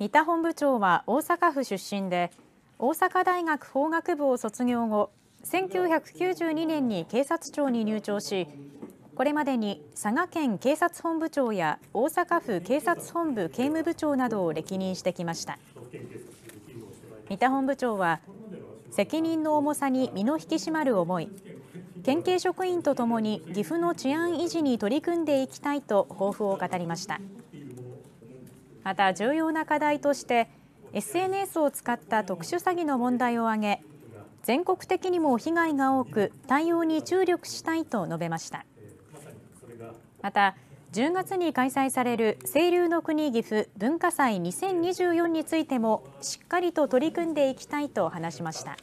三田本部長は大阪府出身で大阪大学法学部を卒業後1992年に警察庁に入庁しこれまでに佐賀県警察本部長や大阪府警察本部警務部長などを歴任してきました三田本部長は責任の重さに身の引き締まる思い県警職員とともに岐阜の治安維持に取り組んでいきたいと抱負を語りました。また重要な課題として SNS を使った特殊詐欺の問題を挙げ全国的にも被害が多く対応に注力したいと述べましたまた10月に開催される清流の国岐阜文化祭2024についてもしっかりと取り組んでいきたいと話しました。